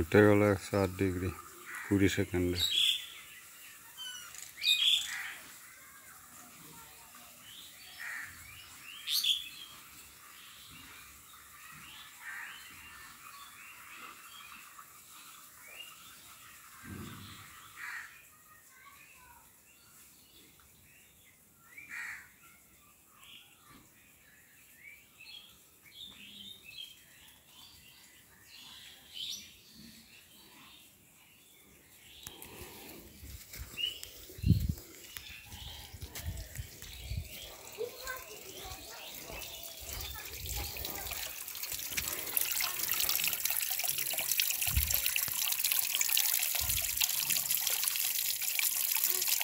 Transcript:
উঠে গেল একশো আট ডিগ্রি কুড়ি সেকেন্ডে Thank you.